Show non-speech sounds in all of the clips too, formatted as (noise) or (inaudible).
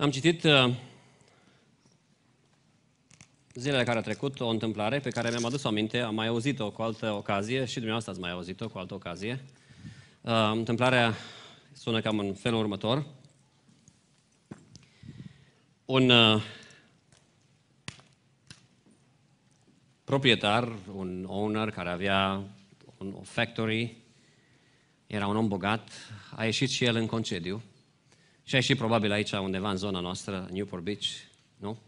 Am citit uh, zilele care a trecut o întâmplare pe care mi-am adus-o aminte, am mai auzit-o cu altă ocazie și dumneavoastră ați mai auzit-o cu altă ocazie. Uh, întâmplarea sună cam în felul următor. Un uh, proprietar, un owner care avea un factory, era un om bogat, a ieșit și el în concediu și ai și probabil aici, undeva în zona noastră, Newport Beach, nu?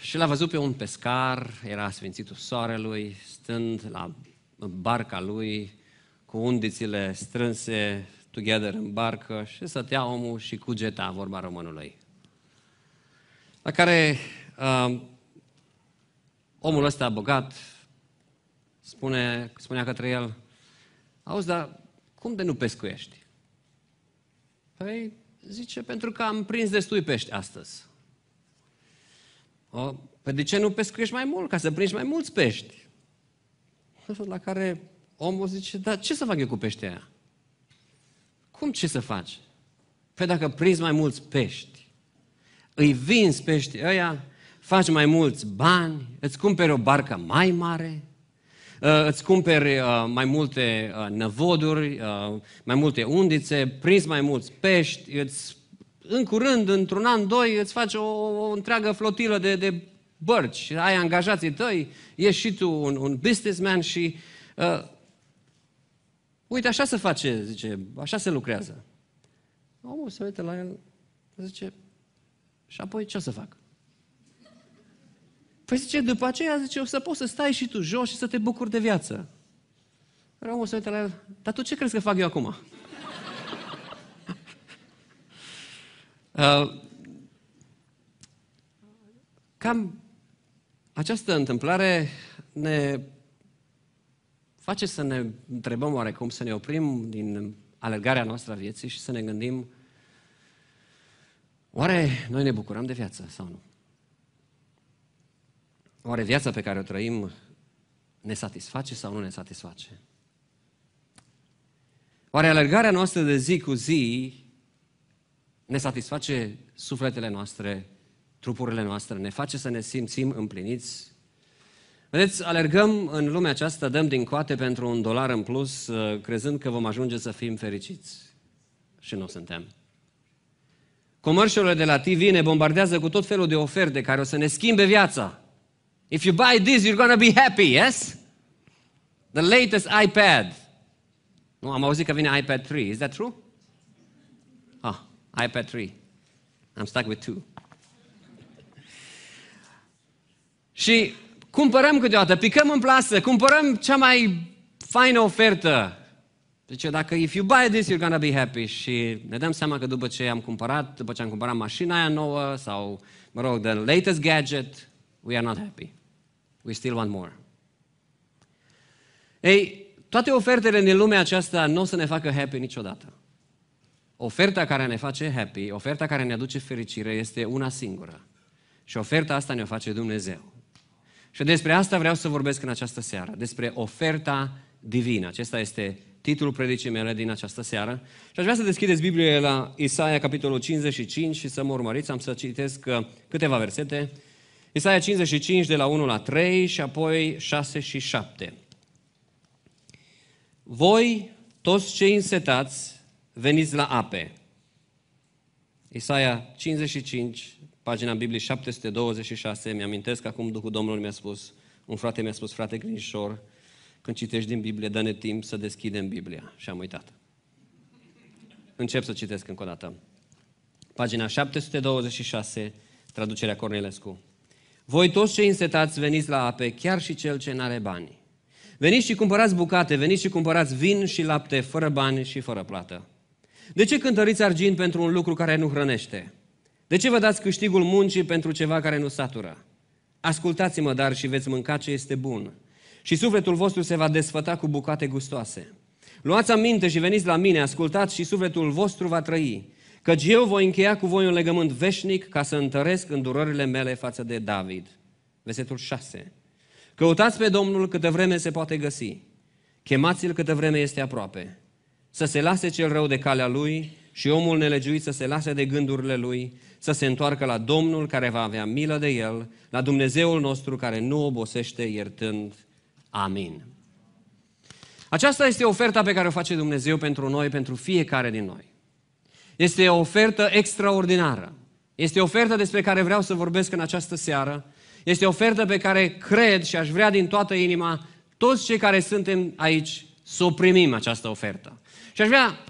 Și l-a văzut pe un pescar, era sfințitul soarelui, stând la barca lui, cu undițile strânse together în barcă și stătea omul și cugeta vorba românului. La care uh, omul ăsta bogat spune, spunea către el, auzi, dar cum de nu pescuiești? Păi, Zice, pentru că am prins destui pești astăzi. O, pe păi de ce nu pescuiești mai mult? Ca să prinzi mai mulți pești. La care omul zice, dar ce să fac eu cu peștea aia? Cum ce să faci? Păi dacă prinzi mai mulți pești, îi vinzi pești, ăia, faci mai mulți bani, îți cumperi o barcă mai mare, Uh, îți cumperi uh, mai multe uh, năvoduri, mai multe undițe, prinzi mai mulți pești, îți, în curând, într-un an, doi, îți faci o, o întreagă flotilă de, de bărci, ai angajații tăi, ești și tu un, un businessman și uh, uite, așa se face, zice, așa se lucrează. Omul se uite la el, zice, și apoi ce o să fac? Păi zice, după aceea zice, o să poți să stai și tu jos și să te bucuri de viață. Romul să uite la el, dar tu ce crezi că fac eu acum? (laughs) uh, cam această întâmplare ne face să ne întrebăm oarecum, să ne oprim din alergarea noastră a vieții și să ne gândim, oare noi ne bucurăm de viață sau nu? Oare viața pe care o trăim ne satisface sau nu ne satisface? Oare alergarea noastră de zi cu zi ne satisface sufletele noastre, trupurile noastre, ne face să ne simțim împliniți? Vedeți, alergăm în lumea aceasta, dăm din coate pentru un dolar în plus, uh, crezând că vom ajunge să fim fericiți. Și nu suntem. Comerciurile de la TV ne bombardează cu tot felul de oferte care o să ne schimbe viața. If you buy this, you're gonna be happy, yes? The latest iPad. Nu, am auzit că vine iPad 3. Is that true? Ah, oh, iPad 3. I'm stuck with two. Și cumpărăm câteodată, picăm în plasă, cumpărăm cea mai faină ofertă. Deci, dacă if you buy this, you're gonna be happy. Și ne dăm seama că după ce am cumpărat, după ce am cumpărat mașina aia nouă sau, mă rog, the latest gadget, we are not happy. We still want more. Ei, toate ofertele din lumea aceasta nu o să ne facă happy niciodată. Oferta care ne face happy, oferta care ne aduce fericire, este una singură. Și oferta asta ne-o face Dumnezeu. Și despre asta vreau să vorbesc în această seară, despre oferta divină. Acesta este titlul predicii mele din această seară. Și aș vrea să deschideți Biblia la Isaia, capitolul 55 și să mă urmăriți. Am să citesc uh, câteva versete Isaia 55 de la 1 la 3 și apoi 6 și 7. Voi, toți cei însetați, veniți la ape. Isaia 55, pagina Bibliei 726, mi-amintesc acum Duhul Domnului mi-a spus, un frate mi-a spus, frate Grinșor, când citești din Biblie, dă-ne timp să deschidem Biblia. Și am uitat. Încep să citesc încă o dată. Pagina 726, traducerea Cornelescu. Voi toți cei însetați veniți la ape, chiar și cel ce n-are bani. Veniți și cumpărați bucate, veniți și cumpărați vin și lapte, fără bani și fără plată. De ce cântăriți argint pentru un lucru care nu hrănește? De ce vă dați câștigul muncii pentru ceva care nu satură? Ascultați-mă dar și veți mânca ce este bun. Și sufletul vostru se va desfăta cu bucate gustoase. Luați aminte și veniți la mine, ascultați și sufletul vostru va trăi căci eu voi încheia cu voi un legământ veșnic ca să întăresc îndurările mele față de David. Versetul 6. Căutați pe Domnul câte vreme se poate găsi. Chemați-l câtă vreme este aproape. Să se lase cel rău de calea lui și omul nelegiuit să se lase de gândurile lui, să se întoarcă la Domnul care va avea milă de el, la Dumnezeul nostru care nu obosește iertând. Amin. Aceasta este oferta pe care o face Dumnezeu pentru noi, pentru fiecare din noi. Este o ofertă extraordinară. Este o ofertă despre care vreau să vorbesc în această seară. Este o ofertă pe care cred și aș vrea din toată inima toți cei care suntem aici să o primim această ofertă. Și aș vrea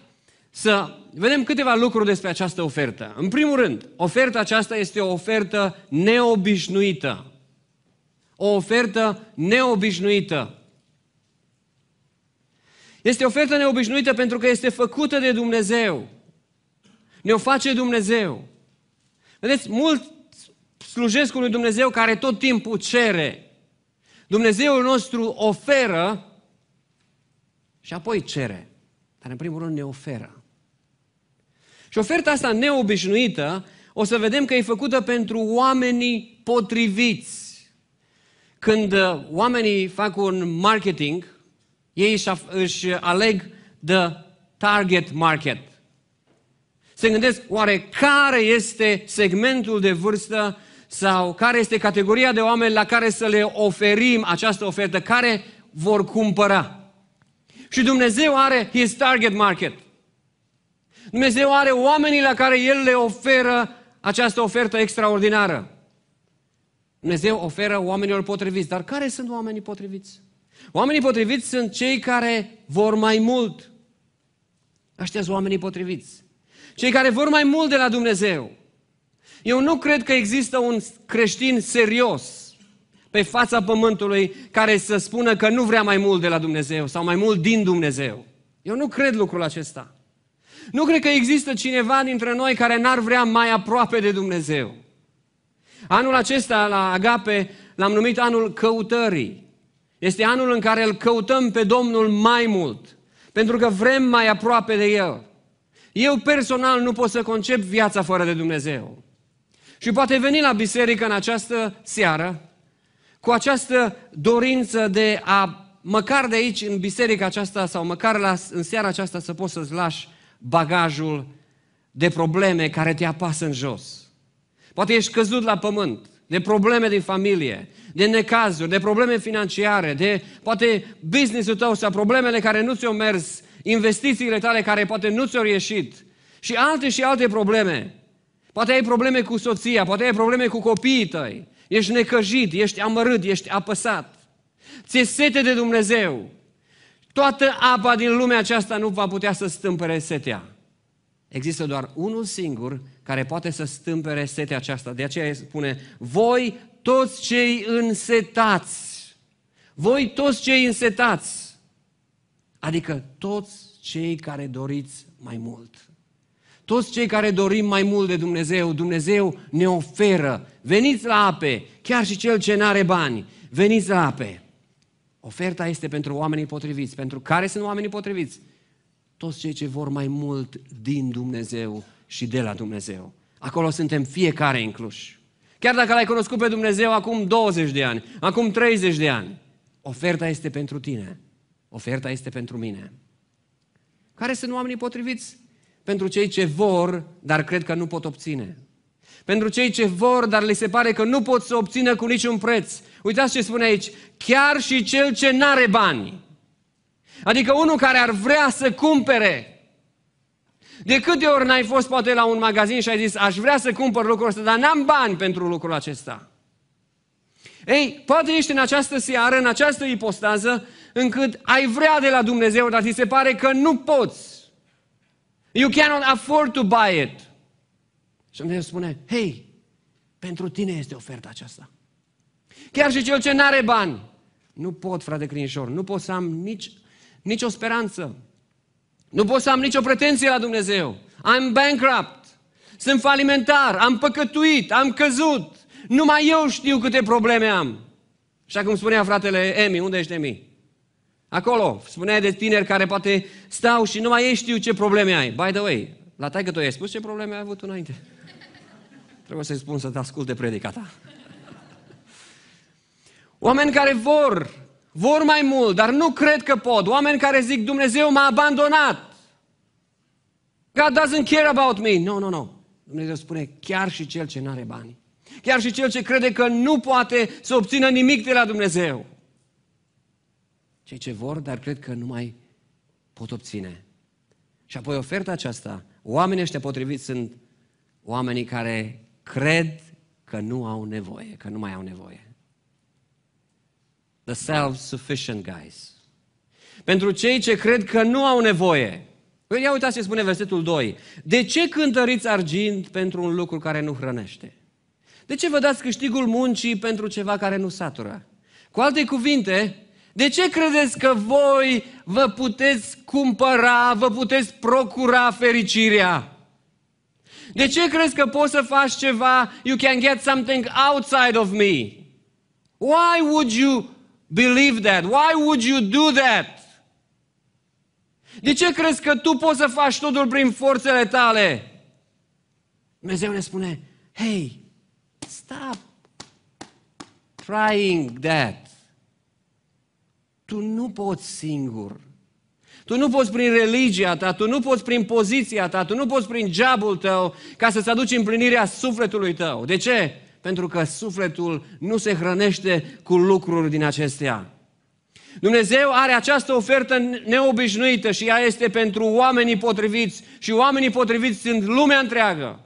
să vedem câteva lucruri despre această ofertă. În primul rând, oferta aceasta este o ofertă neobișnuită. O ofertă neobișnuită. Este o ofertă neobișnuită pentru că este făcută de Dumnezeu. Ne-o face Dumnezeu. Vedeți, mult slujesc unui Dumnezeu care tot timpul cere. Dumnezeul nostru oferă și apoi cere. Dar în primul rând ne oferă. Și oferta asta neobișnuită, o să vedem că e făcută pentru oamenii potriviți. Când uh, oamenii fac un marketing, ei își aleg de target market se gândesc oare care este segmentul de vârstă sau care este categoria de oameni la care să le oferim această ofertă, care vor cumpăra. Și Dumnezeu are his target market. Dumnezeu are oamenii la care El le oferă această ofertă extraordinară. Dumnezeu oferă oamenilor potriviți. Dar care sunt oamenii potriviți? Oamenii potriviți sunt cei care vor mai mult. Aștia sunt oamenii potriviți. Cei care vor mai mult de la Dumnezeu. Eu nu cred că există un creștin serios pe fața pământului care să spună că nu vrea mai mult de la Dumnezeu sau mai mult din Dumnezeu. Eu nu cred lucrul acesta. Nu cred că există cineva dintre noi care n-ar vrea mai aproape de Dumnezeu. Anul acesta la Agape l-am numit anul căutării. Este anul în care îl căutăm pe Domnul mai mult, pentru că vrem mai aproape de El. Eu personal nu pot să concep viața fără de Dumnezeu. Și poate veni la biserică în această seară cu această dorință de a, măcar de aici, în biserica aceasta sau măcar la, în seara aceasta, să poți să-ți lași bagajul de probleme care te apasă în jos. Poate ești căzut la pământ, de probleme din familie, de necazuri, de probleme financiare, de poate business-ul tău sau problemele care nu ți-au mers investițiile tale care poate nu ți-au ieșit și alte și alte probleme. Poate ai probleme cu soția, poate ai probleme cu copiii tăi, ești necăjit, ești amărât, ești apăsat. Ți-e sete de Dumnezeu. Toată apa din lumea aceasta nu va putea să stâmpere setea. Există doar unul singur care poate să stâmpere setea aceasta. De aceea spune, voi toți cei însetați, voi toți cei însetați, Adică toți cei care doriți mai mult. Toți cei care dorim mai mult de Dumnezeu, Dumnezeu ne oferă. Veniți la ape, chiar și cel ce nu are bani, veniți la ape. Oferta este pentru oamenii potriviți. Pentru care sunt oamenii potriviți? Toți cei ce vor mai mult din Dumnezeu și de la Dumnezeu. Acolo suntem fiecare incluși. Chiar dacă l-ai cunoscut pe Dumnezeu acum 20 de ani, acum 30 de ani, oferta este pentru tine. Oferta este pentru mine. Care sunt oamenii potriviți? Pentru cei ce vor, dar cred că nu pot obține. Pentru cei ce vor, dar le se pare că nu pot să obțină cu niciun preț. Uitați ce spune aici. Chiar și cel ce n-are bani. Adică unul care ar vrea să cumpere. De câte ori n-ai fost poate la un magazin și ai zis, aș vrea să cumpăr lucrul ăsta, dar n-am bani pentru lucrul acesta. Ei, poate ești în această seară, în această ipostază, încât ai vrea de la Dumnezeu, dar ți se pare că nu poți. You cannot afford to buy it. Și Dumnezeu spune, hei, pentru tine este oferta aceasta. Chiar și cel ce nu are bani. Nu pot, frate Crinșor, nu pot să am nici, nicio o speranță. Nu pot să am nicio pretenție la Dumnezeu. I'm bankrupt. Sunt falimentar, am păcătuit, am căzut. Numai eu știu câte probleme am. Și acum spunea fratele Emi, unde ești Emi? Acolo, spuneai de tineri care poate stau și nu mai ei știu ce probleme ai. By the way, la taică tu ai spus ce probleme ai avut înainte. Trebuie să-i spun să te asculte predica ta. Oameni care vor, vor mai mult, dar nu cred că pot. Oameni care zic, Dumnezeu m-a abandonat. God doesn't care about me. No, no, no. Dumnezeu spune, chiar și cel ce nu are bani. Chiar și cel ce crede că nu poate să obțină nimic de la Dumnezeu cei ce vor, dar cred că nu mai pot obține. Și apoi oferta aceasta, oamenii ăștia potriviți sunt oamenii care cred că nu au nevoie, că nu mai au nevoie. The self-sufficient guys. Pentru cei ce cred că nu au nevoie. Păi ia uitați ce spune versetul 2. De ce cântăriți argint pentru un lucru care nu hrănește? De ce vă dați câștigul muncii pentru ceva care nu satură? Cu alte cuvinte, de ce credeți că voi vă puteți cumpăra, vă puteți procura fericirea? De ce crezi că poți să faci ceva, you can get something outside of me? Why would you believe that? Why would you do that? De ce crezi că tu poți să faci totul prin forțele tale? Dumnezeu ne spune, hey, stop trying that. Tu nu poți singur. Tu nu poți prin religia ta, tu nu poți prin poziția ta, tu nu poți prin geabul tău ca să-ți aduci împlinirea sufletului tău. De ce? Pentru că sufletul nu se hrănește cu lucruri din acestea. Dumnezeu are această ofertă neobișnuită și ea este pentru oamenii potriviți și oamenii potriviți sunt lumea întreagă.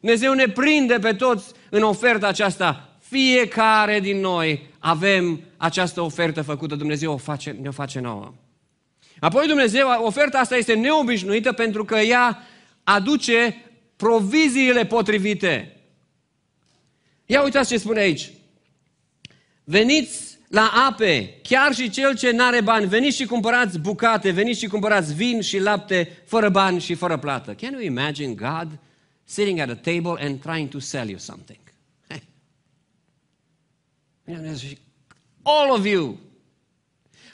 Dumnezeu ne prinde pe toți în oferta aceasta fiecare din noi avem această ofertă făcută. Dumnezeu o face, ne-o face nouă. Apoi Dumnezeu, oferta asta este neobișnuită pentru că ea aduce proviziile potrivite. Ia uitați ce spune aici. Veniți la ape, chiar și cel ce n-are bani, veniți și cumpărați bucate, veniți și cumpărați vin și lapte, fără bani și fără plată. Can you imagine God sitting at a table and trying to sell you something? Vine Dumnezeu și all of you,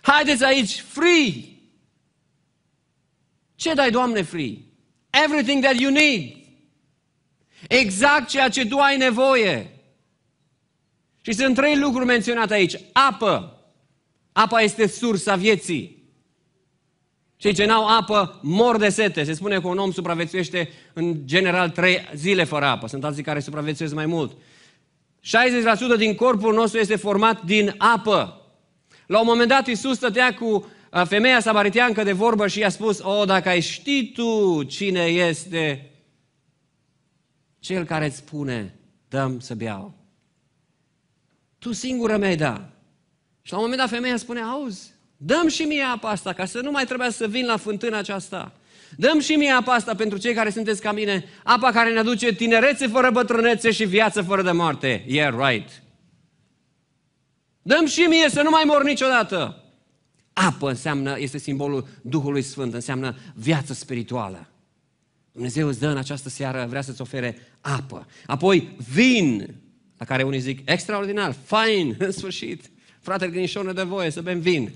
haideți aici, free! Ce dai, Doamne, free? Everything that you need. Exact ceea ce tu ai nevoie. Și sunt trei lucruri menționate aici. Apă. Apa este sursa vieții. Cei ce n-au apă mor de sete. Se spune că un om supraviețuiește în general trei zile fără apă. Sunt alții care supraviețuiesc mai mult. 60% din corpul nostru este format din apă. La un moment dat Iisus stătea cu uh, femeia samariteancă de vorbă și i-a spus, o, dacă ai ști tu cine este cel care îți spune, dăm să beau. Tu singură mi-ai da. Și la un moment dat femeia spune, auzi, dăm și mie apa asta, ca să nu mai trebuia să vin la fântâna aceasta. Dăm și mie apa asta pentru cei care sunteți ca mine, apa care ne aduce tinerețe fără bătrânețe și viață fără de moarte. Yeah, right. Dăm și mie să nu mai mor niciodată. Apă înseamnă, este simbolul Duhului Sfânt, înseamnă viață spirituală. Dumnezeu îți dă în această seară, vrea să-ți ofere apă. Apoi vin, la care unii zic, extraordinar, fain, în sfârșit. Fratele Grinișor ne dă voie să bem vin.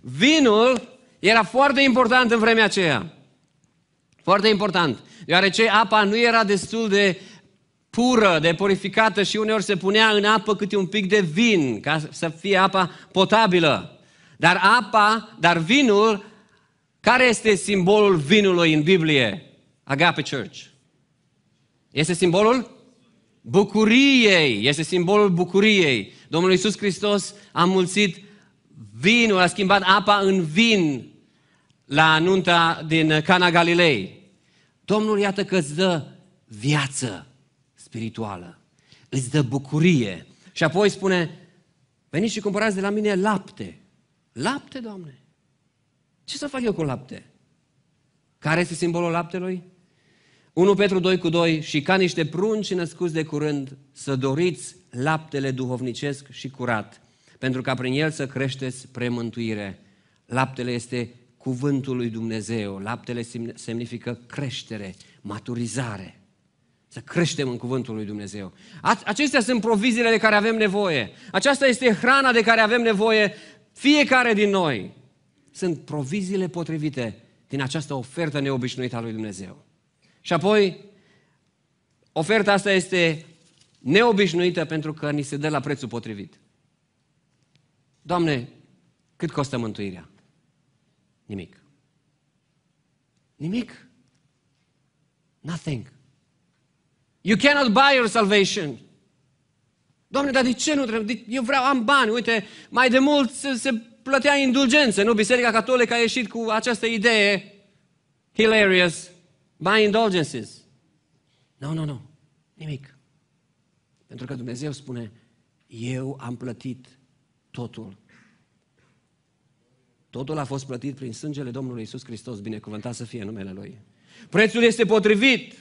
Vinul era foarte important în vremea aceea. Foarte important. Deoarece apa nu era destul de pură, de purificată și uneori se punea în apă câte un pic de vin ca să fie apa potabilă. Dar apa, dar vinul, care este simbolul vinului în Biblie? Agape Church. Este simbolul bucuriei. Este simbolul bucuriei. Domnul Iisus Hristos a mulțit Vinul a schimbat apa în vin la anunta din Cana Galilei. Domnul iată că îți dă viață spirituală, îți dă bucurie. Și apoi spune, veniți și cumpărați de la mine lapte. Lapte, Doamne? Ce să fac eu cu lapte? Care este simbolul laptelui? 1 Petru 2 cu 2 și ca niște prunci născuți de curând să doriți laptele duhovnicesc și curat, pentru ca prin el să creșteți premântuire. Laptele este cuvântul lui Dumnezeu. Laptele semnifică creștere, maturizare. Să creștem în cuvântul lui Dumnezeu. Acestea sunt proviziile de care avem nevoie. Aceasta este hrana de care avem nevoie fiecare din noi. Sunt proviziile potrivite din această ofertă neobișnuită a lui Dumnezeu. Și apoi, oferta asta este neobișnuită pentru că ni se dă la prețul potrivit. Doamne, cât costă mântuirea? Nimic. Nimic. Nothing. You cannot buy your salvation. Doamne, dar de ce nu trebuie? Eu vreau, am bani. Uite, mai de mult se, se plătea indulgențe, nu? Biserica Catolică a ieșit cu această idee hilarious. Buy indulgences. Nu, no, nu, no, nu. No. Nimic. Pentru că Dumnezeu spune, eu am plătit totul. Totul a fost plătit prin sângele Domnului Isus Hristos, binecuvântat să fie numele Lui. Prețul este potrivit.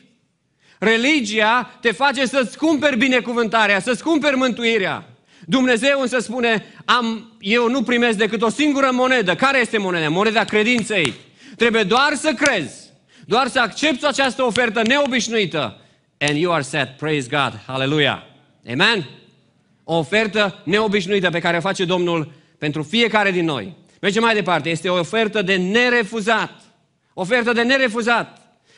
Religia te face să-ți cumperi binecuvântarea, să-ți cumperi mântuirea. Dumnezeu însă spune, am, eu nu primesc decât o singură monedă. Care este moneda? Moneda credinței. Trebuie doar să crezi, doar să accepti această ofertă neobișnuită. And you are set. Praise God. Hallelujah. Amen. O ofertă neobișnuită pe care o face Domnul pentru fiecare din noi. Mergem mai departe. Este o ofertă de nerefuzat. Ofertă de nerefuzat.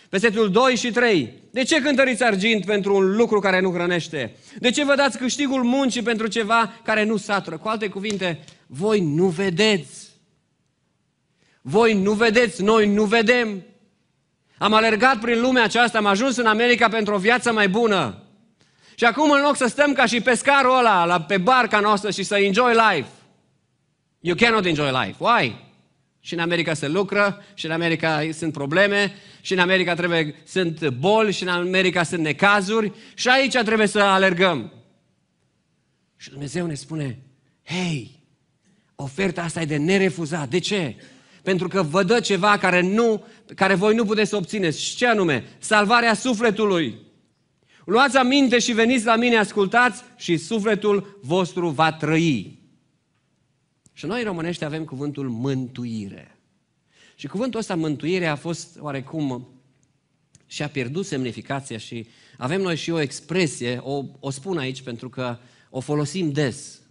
Versetul 2 și 3. De ce cântăriți argint pentru un lucru care nu hrănește? De ce vă dați câștigul muncii pentru ceva care nu satură? Cu alte cuvinte, voi nu vedeți. Voi nu vedeți, noi nu vedem. Am alergat prin lumea aceasta, am ajuns în America pentru o viață mai bună. Și acum în loc să stăm ca și pescarul ăla la, pe barca noastră și să enjoy life, you cannot enjoy life. Why? Și în America se lucră, și în America sunt probleme, și în America trebuie, sunt boli, și în America sunt necazuri, și aici trebuie să alergăm. Și Dumnezeu ne spune, hei, oferta asta e de nerefuzat. De ce? Pentru că vă dă ceva care, nu, care voi nu puteți să obțineți. Și ce anume? Salvarea sufletului. Luați aminte și veniți la mine, ascultați și sufletul vostru va trăi. Și noi românești avem cuvântul mântuire. Și cuvântul ăsta mântuire a fost oarecum și a pierdut semnificația și avem noi și o expresie, o, o spun aici pentru că o folosim des.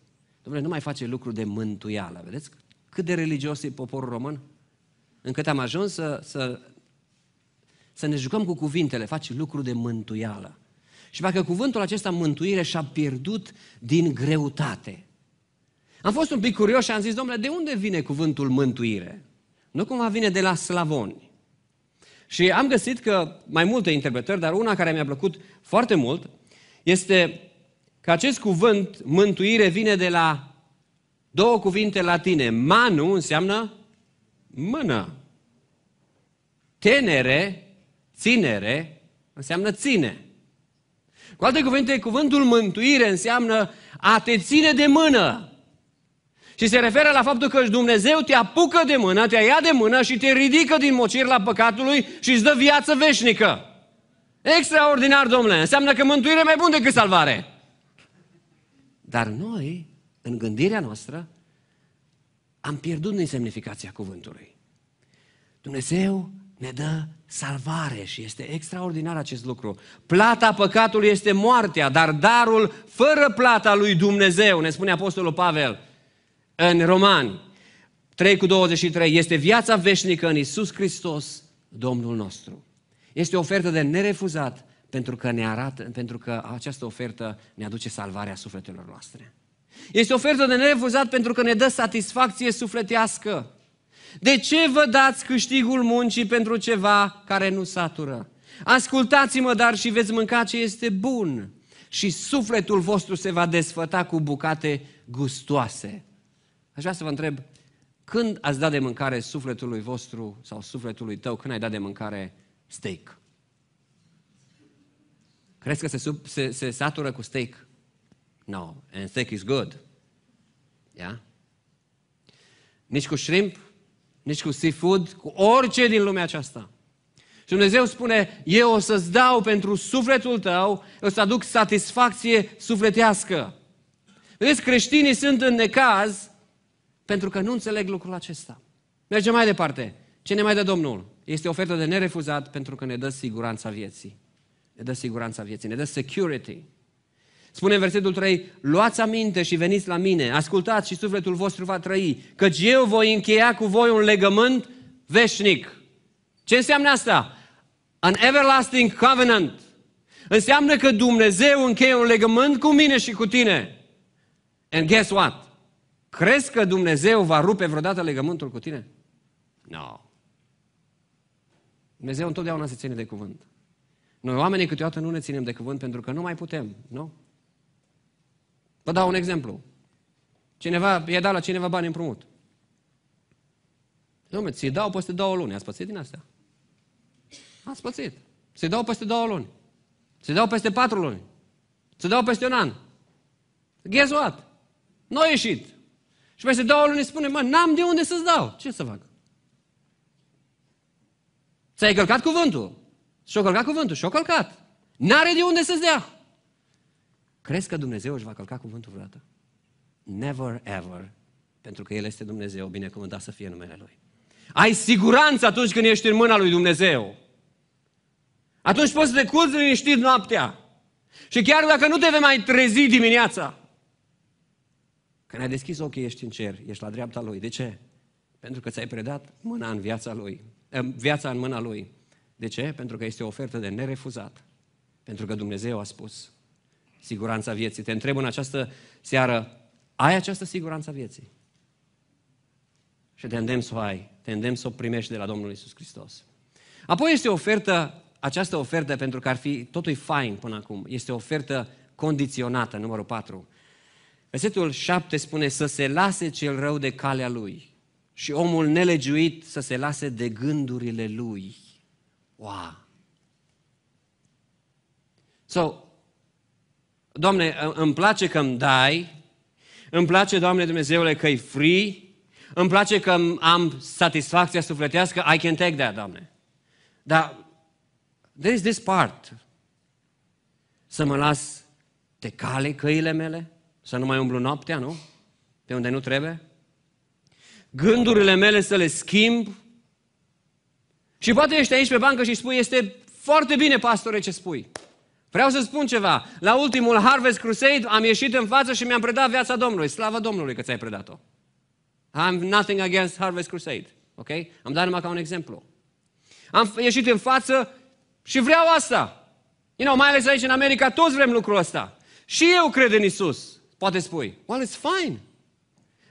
Domnule, nu mai face lucru de mântuială. Vedeți cât de religios e poporul român? Încât am ajuns să, să, să ne jucăm cu cuvintele, faci lucru de mântuială. Și parcă cuvântul acesta mântuire și-a pierdut din greutate. Am fost un pic curios și am zis, domnule, de unde vine cuvântul mântuire? Nu cumva vine de la slavoni. Și am găsit că mai multe interpretări, dar una care mi-a plăcut foarte mult este că acest cuvânt mântuire vine de la două cuvinte latine. Manu înseamnă mână. Tenere, ținere, înseamnă ține. Cu alte cuvinte, cuvântul mântuire înseamnă a te ține de mână. Și se referă la faptul că Dumnezeu te apucă de mână, te ia de mână și te ridică din la păcatului și îți dă viață veșnică. Extraordinar, domnule! Înseamnă că mântuire e mai bună decât salvare. Dar noi, în gândirea noastră, am pierdut din semnificația cuvântului. Dumnezeu ne dă salvare și este extraordinar acest lucru. Plata păcatului este moartea, dar darul fără plata lui Dumnezeu, ne spune Apostolul Pavel în Romani 3 cu 23, este viața veșnică în Isus Hristos, Domnul nostru. Este o ofertă de nerefuzat pentru că, ne arată, pentru că această ofertă ne aduce salvarea sufletelor noastre. Este o ofertă de nerefuzat pentru că ne dă satisfacție sufletească. De ce vă dați câștigul muncii pentru ceva care nu satură? Ascultați-mă, dar și veți mânca ce este bun și sufletul vostru se va desfăta cu bucate gustoase. Aș vrea să vă întreb, când ați dat de mâncare sufletului vostru sau sufletului tău, când ai dat de mâncare steak? Crezi că se, sub, se, se satură cu steak? No, and steak is good. Yeah? Nici cu shrimp? nici cu seafood, cu orice din lumea aceasta. Și Dumnezeu spune, eu o să-ți dau pentru sufletul tău, o să aduc satisfacție sufletească. Vedeți, creștinii sunt în necaz pentru că nu înțeleg lucrul acesta. Mergem mai departe. Ce ne mai dă Domnul? Este o ofertă de nerefuzat pentru că ne dă siguranța vieții. Ne dă siguranța vieții, ne dă security. Spune în versetul 3, luați aminte și veniți la mine, ascultați și sufletul vostru va trăi, căci eu voi încheia cu voi un legământ veșnic. Ce înseamnă asta? An everlasting covenant. Înseamnă că Dumnezeu încheie un legământ cu mine și cu tine. And guess what? Crezi că Dumnezeu va rupe vreodată legământul cu tine? Nu. No. Dumnezeu întotdeauna se ține de cuvânt. Noi oamenii câteodată nu ne ținem de cuvânt pentru că nu mai putem, nu? Vă dau un exemplu. Cineva, i-a dat la cineva bani împrumut. Dom'le, ți-i dau peste două luni. Ați pățit din astea? Ați pățit. Ți-i dau peste două luni. Ți-i dau peste patru luni. Ți-i dau peste un an. Guess what? Nu a ieșit. Și peste două luni spune, mă, n-am de unde să-ți dau. Ce să fac? Ți-ai călcat cuvântul. Și-o călcat cuvântul. Și-o călcat. N-are de unde să-ți dea. Crezi că Dumnezeu își va călca cuvântul vreodată? Never ever. Pentru că El este Dumnezeu, binecuvântat să fie numele Lui. Ai siguranță atunci când ești în mâna Lui Dumnezeu. Atunci poți să te culți liniștit noaptea. Și chiar dacă nu te vei mai trezi dimineața, când ai deschis ochii, ești în cer, ești la dreapta Lui. De ce? Pentru că ți-ai predat mâna în viața Lui, eh, viața în mâna Lui. De ce? Pentru că este o ofertă de nerefuzat. Pentru că Dumnezeu a spus, siguranța vieții. Te întreb în această seară, ai această siguranță vieții? Și te îndemn să o ai, te îndemn să o primești de la Domnul Isus Hristos. Apoi este o ofertă, această ofertă, pentru că ar fi, totul fain până acum, este o ofertă condiționată, numărul 4. Versetul 7 spune să se lase cel rău de calea lui și omul nelegiuit să se lase de gândurile lui. Wow! So, Doamne, ă, îmi place că îmi dai, îmi place, Doamne Dumnezeule, că-i free, îmi place că am satisfacția sufletească, I can take that, Doamne. Dar there is this part. Să mă las de cale căile mele, să nu mai umblu noaptea, nu? Pe unde nu trebuie. Gândurile mele să le schimb. Și poate ești aici pe bancă și spui, este foarte bine, pastore, ce spui. Vreau să spun ceva. La ultimul Harvest Crusade am ieșit în față și mi-am predat viața Domnului. Slavă Domnului că ți-ai predat-o. I'm nothing against Harvest Crusade. Ok? Am dat numai ca un exemplu. Am ieșit în față și vreau asta. You know, mai ales aici în America, toți vrem lucrul ăsta. Și eu cred în Isus. Poate spui, well, it's fine.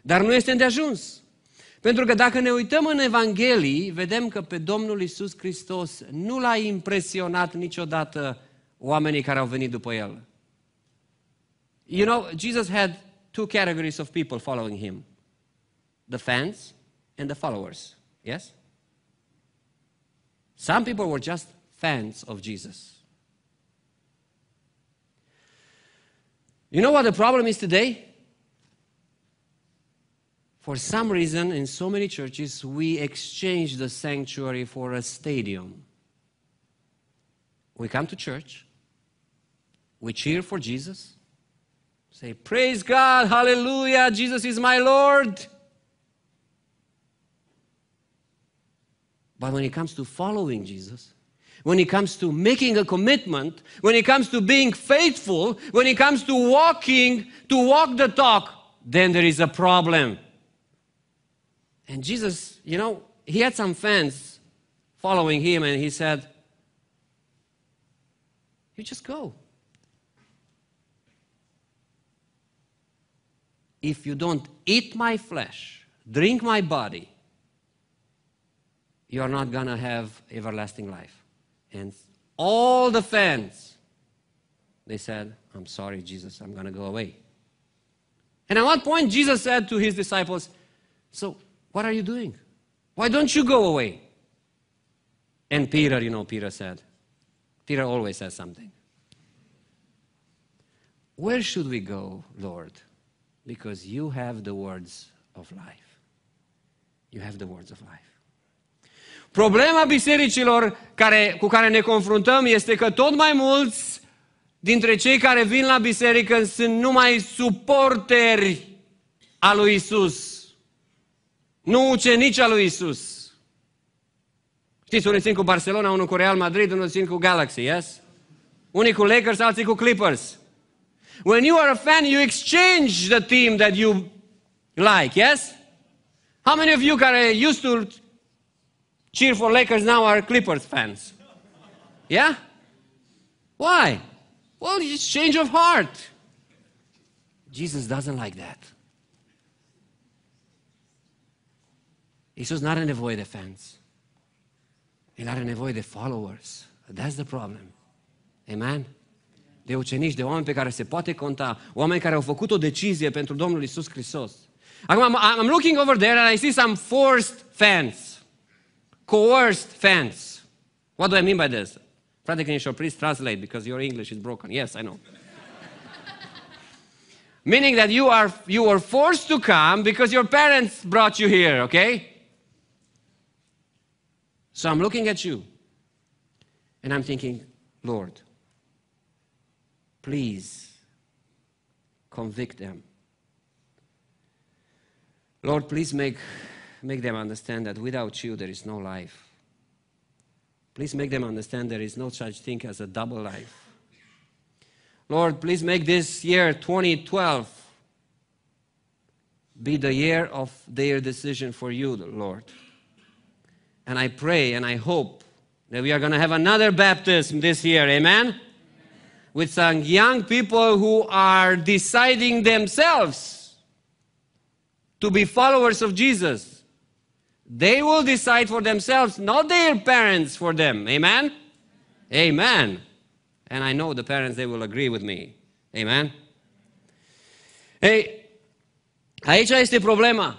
Dar nu este îndeajuns. Pentru că dacă ne uităm în Evanghelii, vedem că pe Domnul Isus Hristos nu l-a impresionat niciodată oamenii care au venit după el. You know, Jesus had two categories of people following him the fans and the followers. Yes? Some people were just fans of Jesus. You know what the problem is today? For some reason, in so many churches, we exchange the sanctuary for a stadium. We come to church, we cheer for Jesus, say, Praise God, hallelujah, Jesus is my Lord. But when it comes to following Jesus, when it comes to making a commitment, when it comes to being faithful, when it comes to walking, to walk the talk, then there is a problem. And Jesus, you know, he had some fans following him and he said, You just go. if you don't eat my flesh, drink my body, you're not going to have everlasting life. And all the fans, they said, I'm sorry, Jesus, I'm going to go away. And at one point, Jesus said to his disciples, So, what are you doing? Why don't you go away? And Peter, you know, Peter said, Peter always says something. Where should we go, Lord? Because you have the words of life. You have the words of life. Problema bisericilor care, cu care ne confruntăm este că tot mai mulți dintre cei care vin la biserică sunt numai suporteri a lui Isus, nu ucenici a lui Isus. Știți, unii țin cu Barcelona, unul cu Real Madrid, unul țin cu Galaxy, yes? Unii cu Lakers, alții cu Clippers. When you are a fan, you exchange the team that you like, yes? How many of you are uh, used to cheer for Lakers now are Clippers fans? Yeah? Why? Well, it's change of heart. Jesus doesn't like that. Isus nu are avoid de fans. El are avoid the followers. That's the problem. Amen? de ucenici, de oameni pe care se poate conta, oameni care au făcut o decizie pentru Domnul Isus Hristos. Acum, I'm, I'm looking over there and I see some forced fans. Coerced fans. What do I mean by this? Frate, can you please translate because your English is broken? Yes, I know. (laughs) Meaning that you are you were forced to come because your parents brought you here, okay? So I'm looking at you and I'm thinking, Lord, Please convict them. Lord, please make, make them understand that without you there is no life. Please make them understand there is no such thing as a double life. Lord, please make this year 2012 be the year of their decision for you, Lord. And I pray and I hope that we are going to have another baptism this year. Amen with some young people who are deciding themselves to be followers of Jesus. They will decide for themselves, not their parents for them. Amen? Amen. And I know the parents, they will agree with me. Amen? Hey, aici este problema.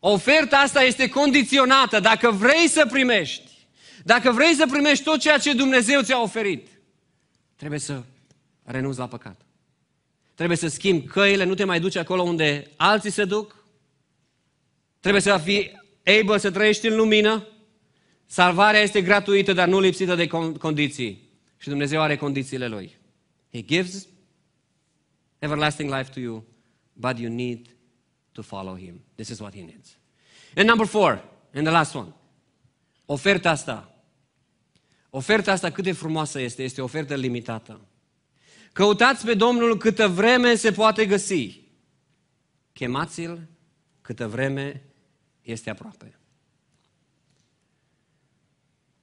Oferta asta este condiționată. Dacă vrei să primești, dacă vrei să primești tot ceea ce Dumnezeu ți-a oferit, Trebuie să renunți la păcat. Trebuie să schimbi căile, nu te mai duci acolo unde alții se duc. Trebuie să fii able să trăiești în lumină. Salvarea este gratuită, dar nu lipsită de condiții. Și Dumnezeu are condițiile Lui. He gives everlasting life to you, but you need to follow Him. This is what He needs. And number four, and the last one. Oferta asta Oferta asta cât de frumoasă este, este o ofertă limitată. Căutați pe Domnul câtă vreme se poate găsi. Chemați-l câtă vreme este aproape.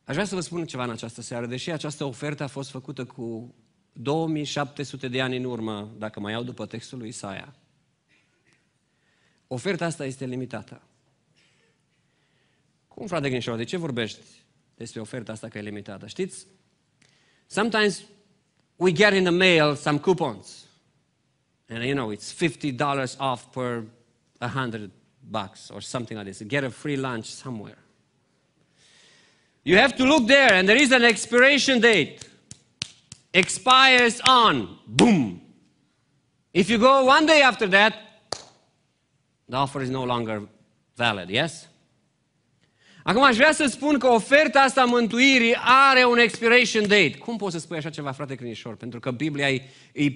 Aș vrea să vă spun ceva în această seară, deși această ofertă a fost făcută cu 2700 de ani în urmă, dacă mai iau după textul lui Isaia. Oferta asta este limitată. Cum, frate Grinșoara, de ce vorbești? despre oferta asta că e limitată. Știți? Sometimes we get in the mail some coupons. And you know, it's $50 off per 100 bucks or something like this. get a free lunch somewhere. You have to look there and there is an expiration date. Expires on, boom. If you go one day after that, the offer is no longer valid, yes? Acum aș vrea să spun că oferta asta mântuirii are un expiration date. Cum poți să spui așa ceva, frate Crinișor? Pentru că Biblia e, e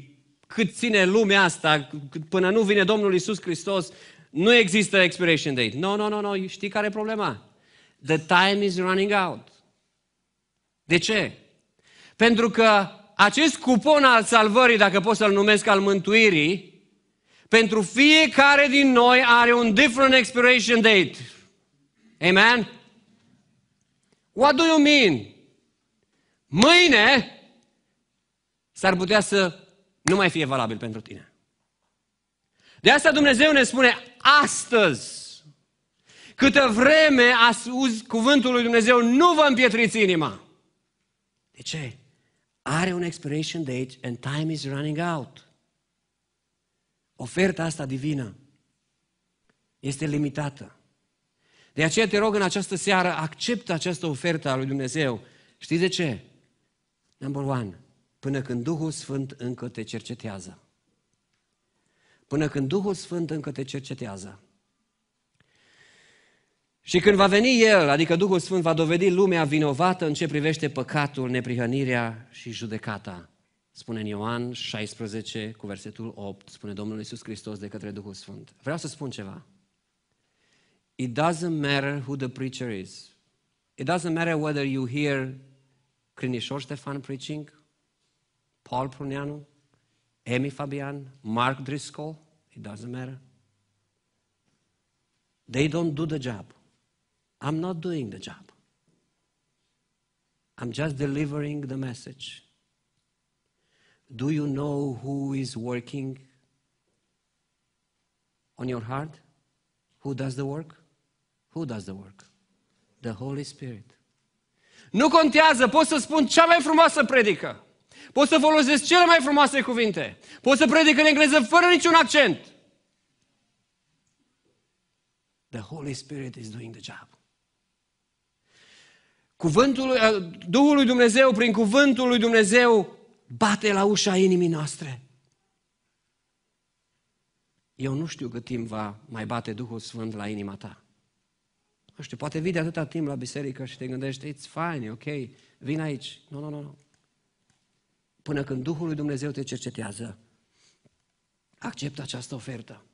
cât ține lumea asta, până nu vine Domnul Isus Hristos, nu există expiration date. Nu, no, nu, no, nu, no, nu, știi care e problema? The time is running out. De ce? Pentru că acest cupon al salvării, dacă pot să-l numesc al mântuirii, pentru fiecare din noi are un different expiration date. Amen? What do you mean? Mâine s-ar putea să nu mai fie valabil pentru tine. De asta Dumnezeu ne spune astăzi, câtă vreme auzi cuvântul lui Dumnezeu, nu vă împietriți inima. De ce? Are un expiration date and time is running out. Oferta asta divină este limitată. De aceea te rog în această seară, acceptă această ofertă a lui Dumnezeu. Știi de ce? Number one, până când Duhul Sfânt încă te cercetează. Până când Duhul Sfânt încă te cercetează. Și când va veni El, adică Duhul Sfânt va dovedi lumea vinovată în ce privește păcatul, neprihănirea și judecata. Spune în Ioan 16 cu versetul 8, spune Domnul Iisus Hristos de către Duhul Sfânt. Vreau să spun ceva. It doesn't matter who the preacher is. It doesn't matter whether you hear Crinișor Stefan preaching, Paul Prunianu, Amy Fabian, Mark Driscoll, it doesn't matter. They don't do the job. I'm not doing the job. I'm just delivering the message. Do you know who is working on your heart? Who does the work? Who does the work? The Holy Spirit. Nu contează, pot să spun cea mai frumoasă predică. Pot să folosesc cele mai frumoase cuvinte. Pot să predic în engleză fără niciun accent. The Holy Spirit is doing the job. Cuvântul uh, Duhul lui Dumnezeu, prin cuvântul lui Dumnezeu, bate la ușa inimii noastre. Eu nu știu cât timp va mai bate Duhul Sfânt la inima ta. Nu știu, poate vii de atâta timp la biserică și te gândești, it's fine, ok, vin aici. Nu, no, nu, no, nu. No. Până când Duhul lui Dumnezeu te cercetează, acceptă această ofertă.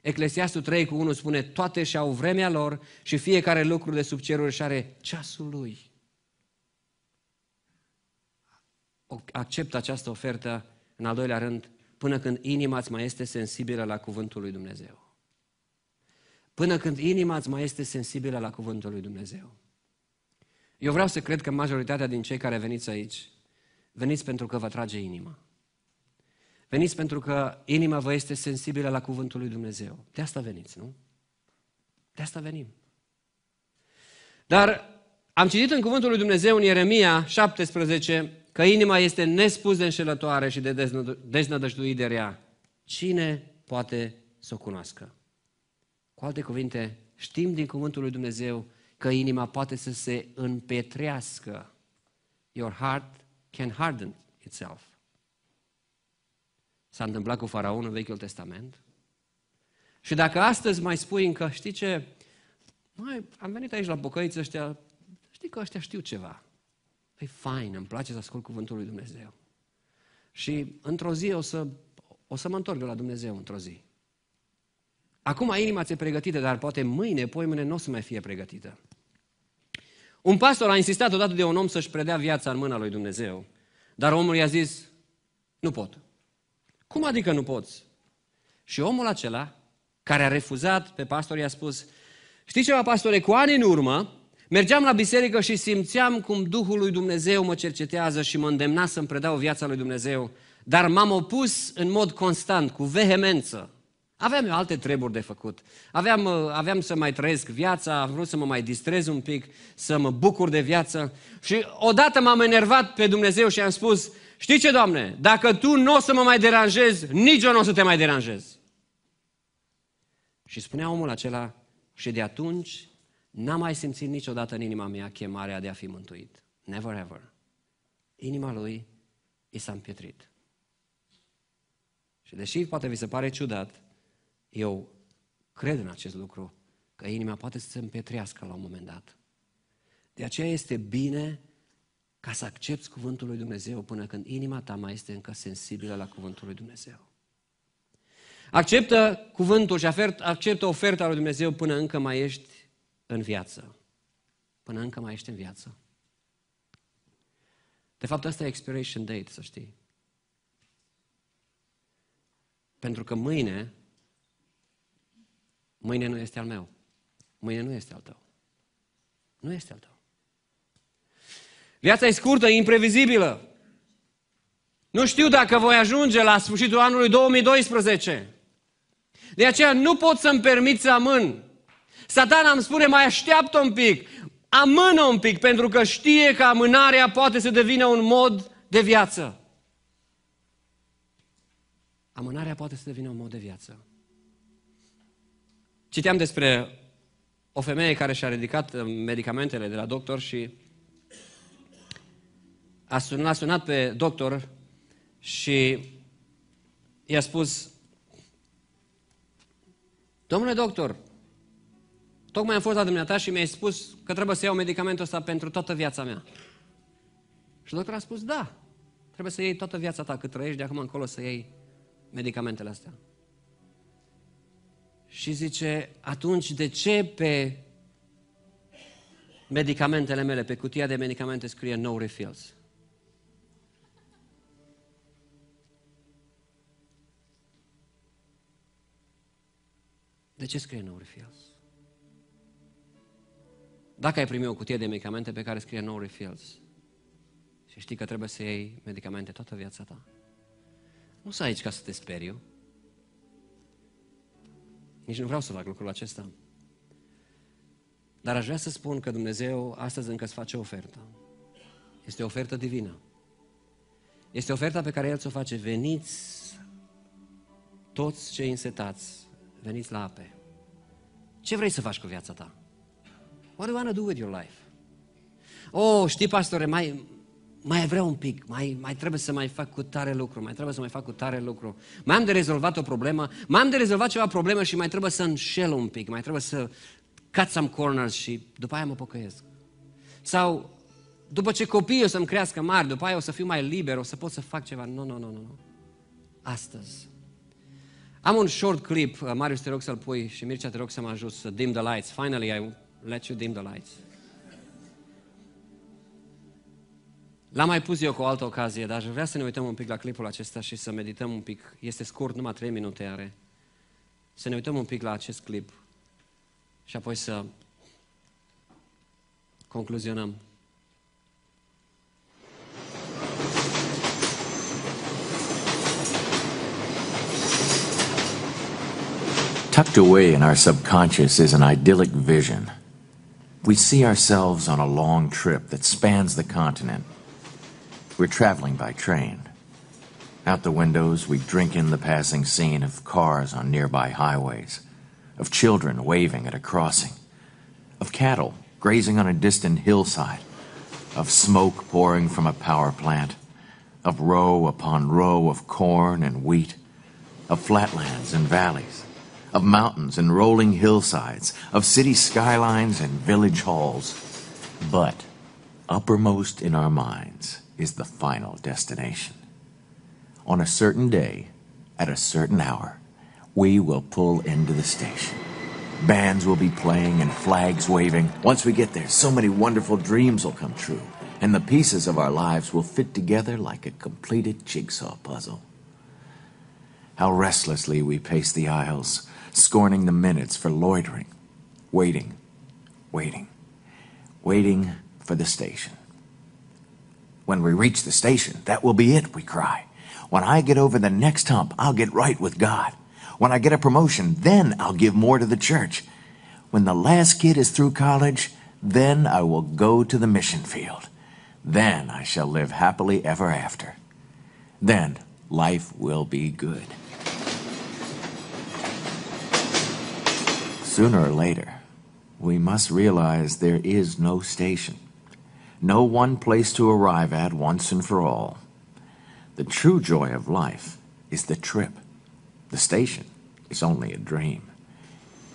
Eclesiastul 3 cu 1 spune, toate și-au vremea lor și fiecare lucru de sub cerul și are ceasul lui. Acceptă această ofertă, în al doilea rând, până când inima îți mai este sensibilă la cuvântul lui Dumnezeu până când inima îți mai este sensibilă la cuvântul lui Dumnezeu. Eu vreau să cred că majoritatea din cei care veniți aici, veniți pentru că vă trage inima. Veniți pentru că inima vă este sensibilă la cuvântul lui Dumnezeu. De asta veniți, nu? De asta venim. Dar am citit în cuvântul lui Dumnezeu în Ieremia 17 că inima este nespus de înșelătoare și de deznădăjduit de rea. Cine poate să o cunoască? Cu alte cuvinte, știm din cuvântul lui Dumnezeu că inima poate să se împetrească. Your heart can harden itself. S-a întâmplat cu faraon în Vechiul Testament. Și dacă astăzi mai spui încă, știi ce, mai, am venit aici la bocăiți ăștia, știi că ăștia știu ceva. Păi fain, îmi place să ascult cuvântul lui Dumnezeu. Și într-o zi o să, o să mă întorc la Dumnezeu într-o zi. Acum inima ți-e pregătită, dar poate mâine, mâine nu o să mai fie pregătită. Un pastor a insistat odată de un om să-și predea viața în mâna lui Dumnezeu, dar omul i-a zis, nu pot. Cum adică nu poți? Și omul acela, care a refuzat pe pastor, i-a spus, știi ceva, pastore, cu ani în urmă, mergeam la biserică și simțeam cum Duhul lui Dumnezeu mă cercetează și mă îndemna să-mi predau viața lui Dumnezeu, dar m-am opus în mod constant, cu vehemență, Aveam eu alte treburi de făcut. Aveam, uh, aveam să mai trăiesc viața, am vrut să mă mai distrez un pic, să mă bucur de viață. Și odată m-am enervat pe Dumnezeu și am spus, știi ce, Doamne, dacă Tu nu o să mă mai deranjezi, nici eu nu o să te mai deranjez. Și spunea omul acela, și de atunci n-am mai simțit niciodată în inima mea chemarea de a fi mântuit. Never ever. Inima lui i s-a împietrit. Și deși poate vi se pare ciudat, eu cred în acest lucru, că inima poate să se împetrească la un moment dat. De aceea este bine ca să accepti cuvântul lui Dumnezeu până când inima ta mai este încă sensibilă la cuvântul lui Dumnezeu. Acceptă cuvântul și acceptă oferta lui Dumnezeu până încă mai ești în viață. Până încă mai ești în viață. De fapt, asta e expiration date, să știi. Pentru că mâine Mâine nu este al meu. Mâine nu este al tău. Nu este al tău. Viața e scurtă, e imprevizibilă. Nu știu dacă voi ajunge la sfârșitul anului 2012. De aceea nu pot să-mi permit să amân. Satana îmi spune, mai așteaptă un pic, amână un pic, pentru că știe că amânarea poate să devină un mod de viață. Amânarea poate să devină un mod de viață. Citeam despre o femeie care și-a ridicat uh, medicamentele de la doctor și a sunat, a sunat pe doctor și i-a spus Domnule doctor, tocmai am fost la dumneata și mi-ai spus că trebuie să iau medicamentul ăsta pentru toată viața mea. Și doctorul a spus, da, trebuie să iei toată viața ta cât trăiești de acum încolo să iei medicamentele astea. Și zice, atunci de ce pe medicamentele mele, pe cutia de medicamente scrie no refills? De ce scrie no refills? Dacă ai primit o cutie de medicamente pe care scrie no refills și știi că trebuie să iei medicamente toată viața ta, nu sunt aici ca să te speriu, nici nu vreau să fac lucrul acesta. Dar aș vrea să spun că Dumnezeu astăzi încă îți face ofertă. Este o ofertă divină. Este oferta pe care El ți-o face. Veniți toți cei însetați, veniți la ape. Ce vrei să faci cu viața ta? What do you want to do with your life? Oh, știi, pastore, mai, mai vreau un pic, mai, mai trebuie să mai fac cu tare lucru, mai trebuie să mai fac cu tare lucru, mai am de rezolvat o problemă, mai am de rezolvat ceva problemă și mai trebuie să înșel un pic, mai trebuie să cut some corners și după aia mă pocăiesc. Sau după ce copiii o să-mi crească mari, după aia o să fiu mai liber, o să pot să fac ceva. Nu, nu, nu, nu. Astăzi. Am un short clip, uh, Marius, te rog să-l pui și Mircea, te rog să mă ajut să dim the lights. Finally, I let you dim the lights. L-am mai pus eu cu o altă ocazie, dar aș vrea să ne uităm un pic la clipul acesta și să medităm un pic. Este scurt, numai trei minute are. Să ne uităm un pic la acest clip și apoi să concluzionăm. Tucked away in our subconscious is an idyllic vision. We see ourselves on a long trip that spans the continent We're traveling by train. Out the windows, we drink in the passing scene of cars on nearby highways, of children waving at a crossing, of cattle grazing on a distant hillside, of smoke pouring from a power plant, of row upon row of corn and wheat, of flatlands and valleys, of mountains and rolling hillsides, of city skylines and village halls. But uppermost in our minds, is the final destination. On a certain day, at a certain hour, we will pull into the station. Bands will be playing and flags waving. Once we get there, so many wonderful dreams will come true, and the pieces of our lives will fit together like a completed jigsaw puzzle. How restlessly we pace the aisles, scorning the minutes for loitering, waiting, waiting, waiting for the station. When we reach the station, that will be it, we cry. When I get over the next hump, I'll get right with God. When I get a promotion, then I'll give more to the church. When the last kid is through college, then I will go to the mission field. Then I shall live happily ever after. Then life will be good. Sooner or later, we must realize there is no station no one place to arrive at once and for all. The true joy of life is the trip. The station is only a dream.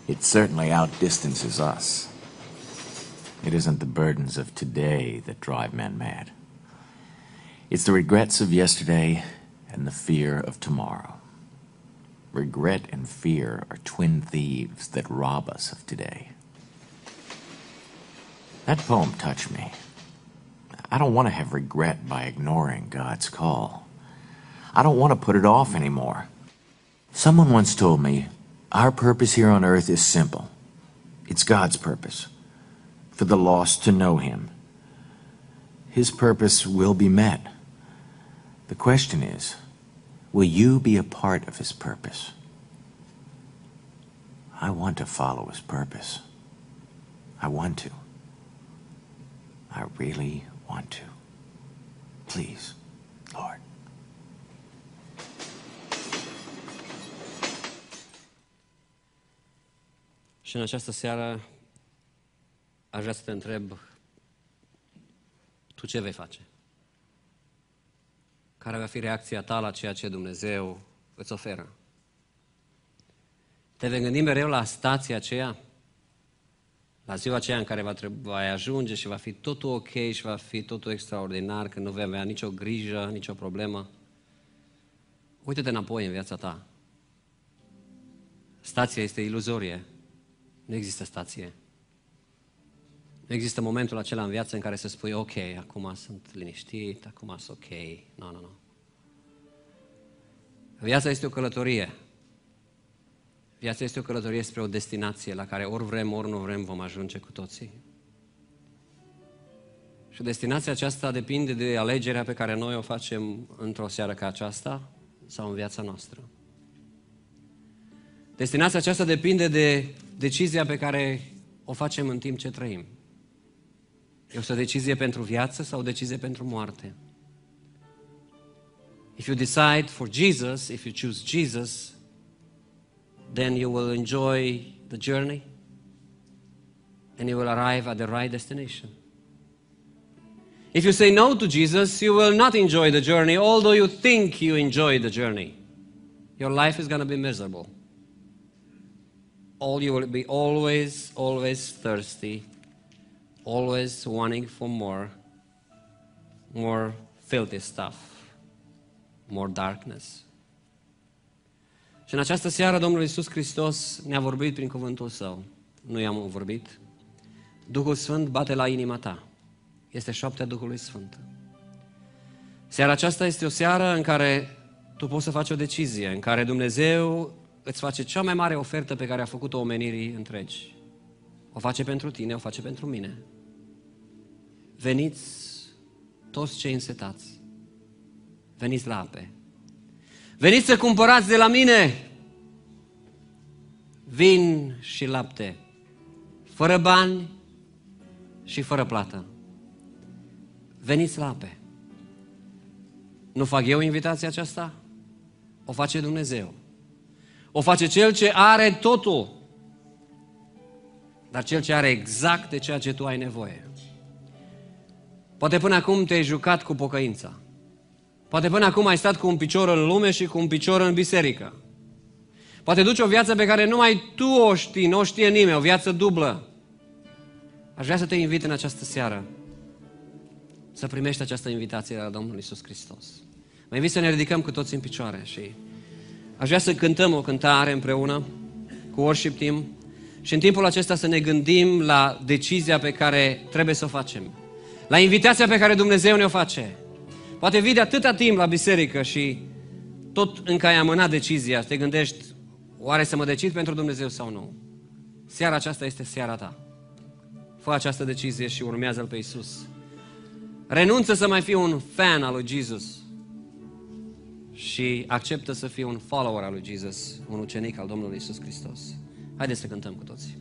It certainly outdistances us. It isn't the burdens of today that drive men mad. It's the regrets of yesterday and the fear of tomorrow. Regret and fear are twin thieves that rob us of today. That poem touched me. I don't want to have regret by ignoring God's call. I don't want to put it off anymore. Someone once told me, Our purpose here on earth is simple it's God's purpose for the lost to know Him. His purpose will be met. The question is, will you be a part of His purpose? I want to follow His purpose. I want to. I really want to. Please, Lord. Și în această seară aș vrea să te întreb, tu ce vei face? Care va fi reacția ta la ceea ce Dumnezeu îți oferă? Te vei gândi mereu la stația aceea? La ziua aceea în care va, trebui, va ajunge și va fi totul ok și va fi totul extraordinar, că nu vei avea nicio grijă, nicio problemă, uite-te înapoi în viața ta. Stația este iluzorie. Nu există stație. Nu există momentul acela în viață în care să spui, ok, acum sunt liniștit, acum sunt ok. Nu, no, nu, no, nu. No. Viața este o călătorie. Viața este o călătorie spre o destinație la care ori vrem, ori nu vrem, vom ajunge cu toții. Și destinația aceasta depinde de alegerea pe care noi o facem într-o seară ca aceasta sau în viața noastră. Destinația aceasta depinde de decizia pe care o facem în timp ce trăim. E o decizie pentru viață sau o decizie pentru moarte. If you decide for Jesus, if you choose Jesus, then you will enjoy the journey and you will arrive at the right destination. If you say no to Jesus, you will not enjoy the journey, although you think you enjoy the journey. Your life is going to be miserable. All you will be always, always thirsty, always wanting for more, more filthy stuff, more darkness. în această seară Domnul Iisus Hristos ne-a vorbit prin cuvântul Său. Nu i-am vorbit. Duhul Sfânt bate la inima ta. Este șoaptea Duhului Sfânt. Seara aceasta este o seară în care tu poți să faci o decizie, în care Dumnezeu îți face cea mai mare ofertă pe care a făcut-o omenirii întregi. O face pentru tine, o face pentru mine. Veniți toți cei însetați. Veniți la ape. Veniți să cumpărați de la mine vin și lapte, fără bani și fără plată. Veniți la ape. Nu fac eu invitația aceasta? O face Dumnezeu. O face cel ce are totul. Dar cel ce are exact de ceea ce tu ai nevoie. Poate până acum te-ai jucat cu pocăința. Poate până acum ai stat cu un picior în lume și cu un picior în biserică. Poate duci o viață pe care numai tu o știi, nu o știe nimeni, o viață dublă. Aș vrea să te invit în această seară să primești această invitație la Domnul Isus Hristos. Mai invit să ne ridicăm cu toți în picioare și aș vrea să cântăm o cântare împreună cu worship team și în timpul acesta să ne gândim la decizia pe care trebuie să o facem, la invitația pe care Dumnezeu ne-o face Poate vii de atâta timp la biserică și tot încă ai amânat decizia și te gândești, oare să mă decid pentru Dumnezeu sau nu? Seara aceasta este seara ta. Fă această decizie și urmează-L pe Isus. Renunță să mai fii un fan al lui Jesus și acceptă să fii un follower al lui Jesus, un ucenic al Domnului Isus Hristos. Haideți să cântăm cu toții.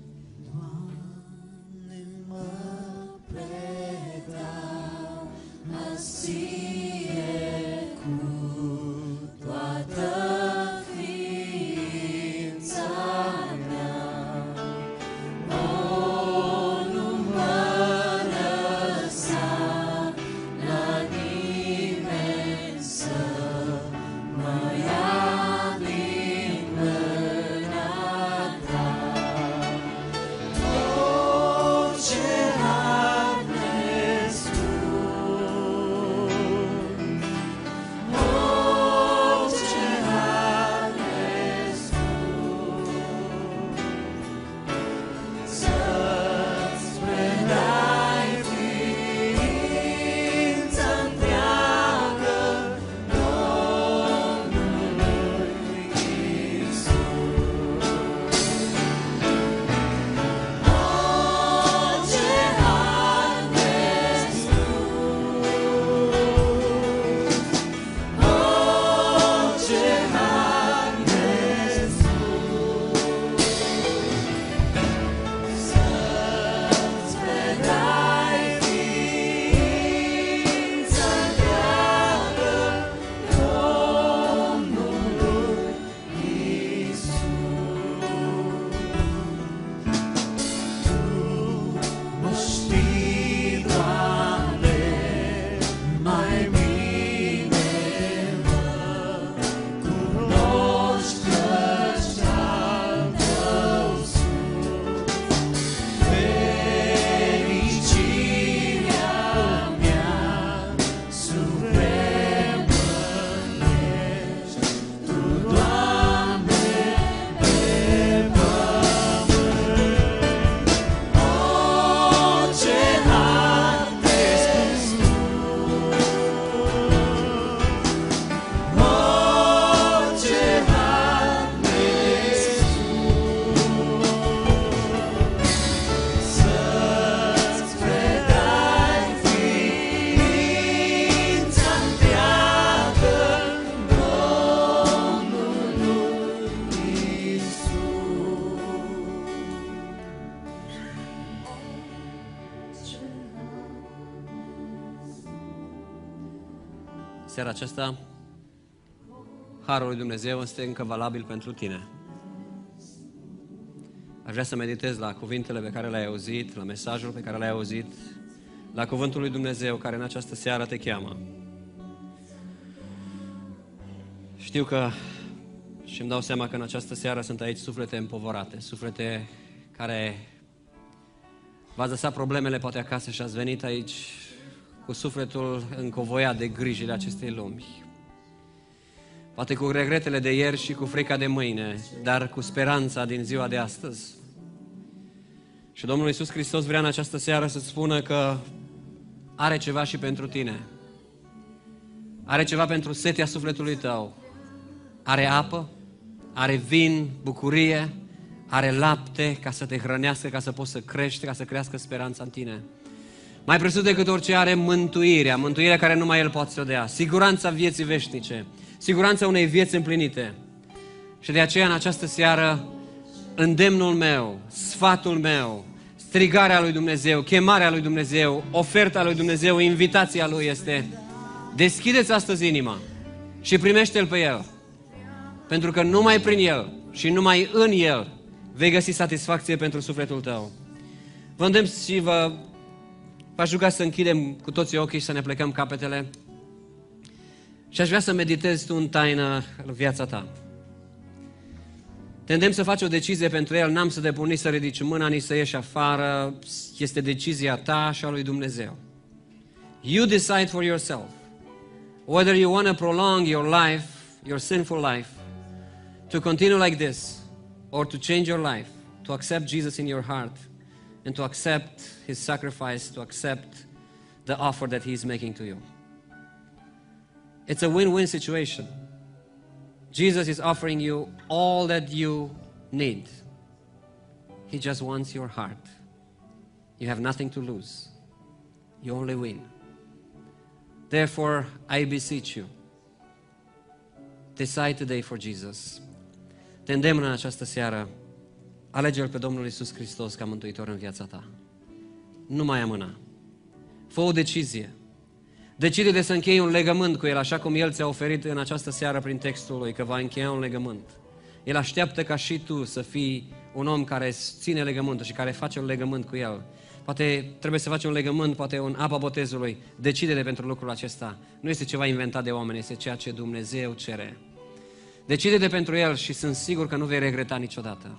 seara aceasta, Harul lui Dumnezeu este încă valabil pentru tine. Aș vrea să meditez la cuvintele pe care le-ai auzit, la mesajul pe care l-ai auzit, la cuvântul lui Dumnezeu care în această seară te cheamă. Știu că și îmi dau seama că în această seară sunt aici suflete împovorate, suflete care v-ați lăsat problemele poate acasă și ați venit aici cu sufletul încovoiat de grijile acestei lumi. Poate cu regretele de ieri și cu frica de mâine, dar cu speranța din ziua de astăzi. Și Domnul Iisus Hristos vrea în această seară să spună că are ceva și pentru tine. Are ceva pentru setea sufletului tău. Are apă, are vin, bucurie, are lapte ca să te hrănească, ca să poți să crești, ca să crească speranța în tine. Mai presus decât orice are mântuirea, mântuirea care numai El poate să o dea, siguranța vieții veșnice, siguranța unei vieți împlinite. Și de aceea, în această seară, îndemnul meu, sfatul meu, strigarea lui Dumnezeu, chemarea lui Dumnezeu, oferta lui Dumnezeu, invitația lui este deschideți astăzi inima și primește-L pe El. Pentru că numai prin El și numai în El vei găsi satisfacție pentru sufletul tău. Vă îndemn și vă V-aș ruga să închidem cu toții ochii și să ne plecăm capetele. Și aș vrea să meditezi tu în taină în viața ta. Tendem să faci o decizie pentru el, n-am să depun nici să ridici mâna, nici să ieși afară, este decizia ta și a lui Dumnezeu. You decide for yourself whether you want to prolong your life, your sinful life, to continue like this, or to change your life, to accept Jesus in your heart, and to accept His sacrifice, to accept the offer that He's making to you. It's a win win situation. Jesus is offering you all that you need. He just wants your heart. You have nothing to lose, you only win. Therefore, I beseech you, decide today for Jesus. Te îndemn în această seară Alege-L pe Domnul Isus Hristos ca mântuitor în viața ta. Nu mai amâna. Fă o decizie. Decide de să închei un legământ cu El, așa cum El ți-a oferit în această seară prin textul Lui, că va încheia un legământ. El așteaptă ca și tu să fii un om care ține legământul și care face un legământ cu El. Poate trebuie să faci un legământ, poate un apa botezului. Decide-te pentru lucrul acesta. Nu este ceva inventat de oameni, este ceea ce Dumnezeu cere. Decide-te pentru El și sunt sigur că nu vei regreta niciodată.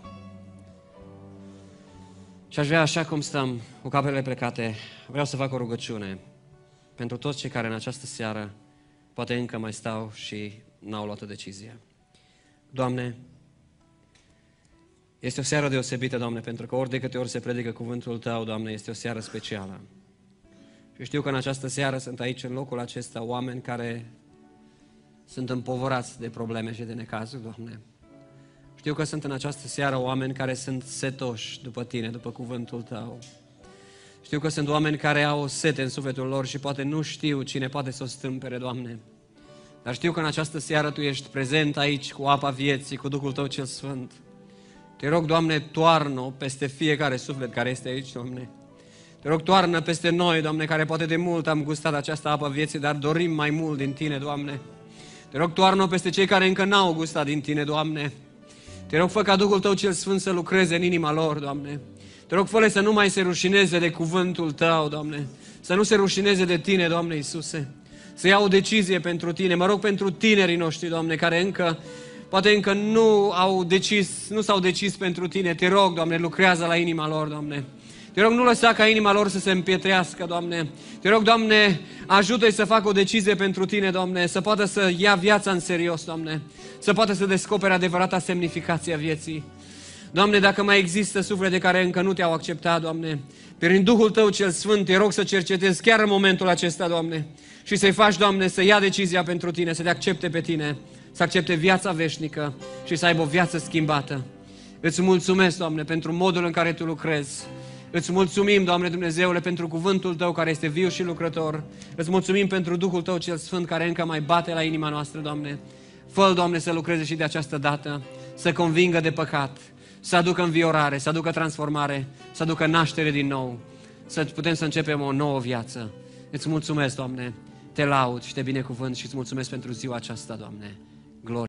Și aș vrea, așa cum stăm, cu capele plecate, vreau să fac o rugăciune pentru toți cei care în această seară poate încă mai stau și n-au luat o decizie. Doamne, este o seară deosebită, Doamne, pentru că ori de câte ori se predică cuvântul Tău, Doamne, este o seară specială. Și știu că în această seară sunt aici, în locul acesta, oameni care sunt împovorați de probleme și de necazuri, Doamne. Știu că sunt în această seară oameni care sunt setoși după tine, după cuvântul tău. Știu că sunt oameni care au o sete în sufletul lor și poate nu știu cine poate să o stâmpere, Doamne. Dar știu că în această seară Tu ești prezent aici cu apa vieții, cu Duhul Tău cel Sfânt. Te rog, Doamne, toarnă peste fiecare suflet care este aici, Doamne. Te rog, toarnă peste noi, Doamne, care poate de mult am gustat această apă vieții, dar dorim mai mult din Tine, Doamne. Te rog, toarnă peste cei care încă n-au gustat din Tine, Doamne. Te rog, fă ca Duhul Tău cel Sfânt să lucreze în inima lor, Doamne. Te rog, fă să nu mai se rușineze de cuvântul Tău, Doamne. Să nu se rușineze de Tine, Doamne Iisuse. Să iau o decizie pentru Tine. Mă rog pentru tinerii noștri, Doamne, care încă poate încă nu au decis, nu s-au decis pentru Tine. Te rog, Doamne, lucrează la inima lor, Doamne. Te rog, nu lăsa ca inima lor să se împietrească, Doamne. Te rog, Doamne, ajută-i să facă o decizie pentru Tine, Doamne, să poată să ia viața în serios, Doamne, să poată să descopere adevărata semnificație a vieții. Doamne, dacă mai există suflete care încă nu te-au acceptat, Doamne, prin Duhul Tău cel Sfânt, te rog să cercetezi chiar în momentul acesta, Doamne, și să-i faci, Doamne, să ia decizia pentru Tine, să te accepte pe Tine, să accepte viața veșnică și să aibă o viață schimbată. Îți mulțumesc, Doamne, pentru modul în care Tu lucrezi Îți mulțumim, Doamne Dumnezeule, pentru cuvântul Tău care este viu și lucrător. Îți mulțumim pentru Duhul Tău cel Sfânt care încă mai bate la inima noastră, Doamne. fă Doamne, să lucreze și de această dată, să convingă de păcat, să aducă înviorare, să aducă transformare, să aducă naștere din nou, să putem să începem o nouă viață. Îți mulțumesc, Doamne, te laud și te binecuvânt și îți mulțumesc pentru ziua aceasta, Doamne. Glorie.